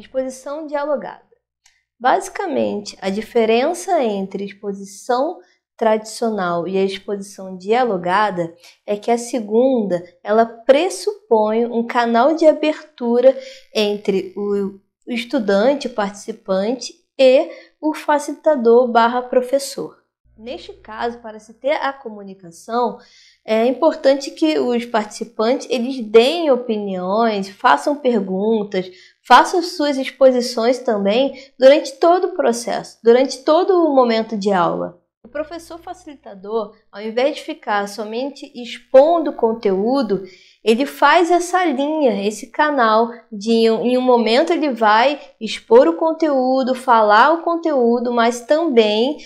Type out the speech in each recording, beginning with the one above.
Exposição dialogada. Basicamente, a diferença entre exposição tradicional e a exposição dialogada é que a segunda ela pressupõe um canal de abertura entre o estudante, o participante e o facilitador/professor. Neste caso, para se ter a comunicação, é importante que os participantes eles deem opiniões, façam perguntas, façam suas exposições também durante todo o processo, durante todo o momento de aula. O professor facilitador, ao invés de ficar somente expondo conteúdo, ele faz essa linha, esse canal de em um momento ele vai expor o conteúdo, falar o conteúdo, mas também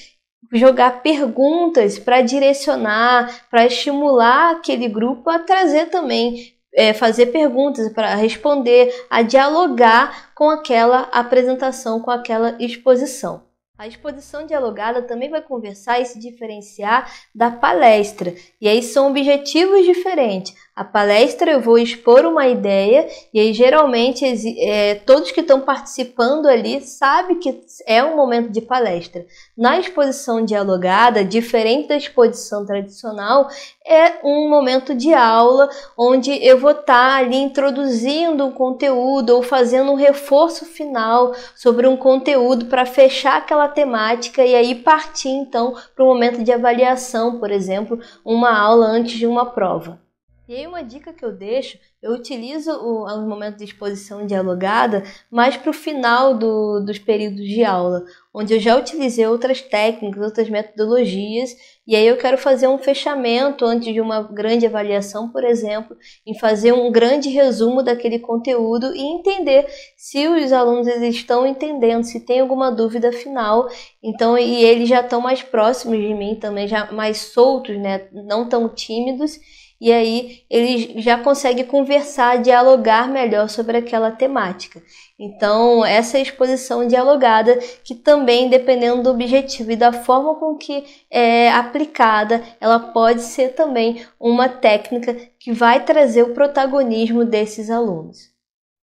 jogar perguntas para direcionar, para estimular aquele grupo a trazer também, é, fazer perguntas para responder, a dialogar com aquela apresentação, com aquela exposição. A exposição dialogada também vai conversar e se diferenciar da palestra, e aí são objetivos diferentes. A palestra eu vou expor uma ideia e aí geralmente é, todos que estão participando ali sabem que é um momento de palestra. Na exposição dialogada, diferente da exposição tradicional, é um momento de aula onde eu vou estar ali introduzindo um conteúdo ou fazendo um reforço final sobre um conteúdo para fechar aquela temática e aí partir então para o momento de avaliação, por exemplo, uma aula antes de uma prova. E aí uma dica que eu deixo, eu utilizo o, o momento de exposição dialogada mais para o final do, dos períodos de aula, onde eu já utilizei outras técnicas, outras metodologias, e aí eu quero fazer um fechamento antes de uma grande avaliação, por exemplo, em fazer um grande resumo daquele conteúdo e entender se os alunos estão entendendo, se tem alguma dúvida final, então e eles já estão mais próximos de mim também, já mais soltos, né, não tão tímidos. E aí ele já consegue conversar, dialogar melhor sobre aquela temática. Então, essa é exposição dialogada, que também, dependendo do objetivo e da forma com que é aplicada, ela pode ser também uma técnica que vai trazer o protagonismo desses alunos.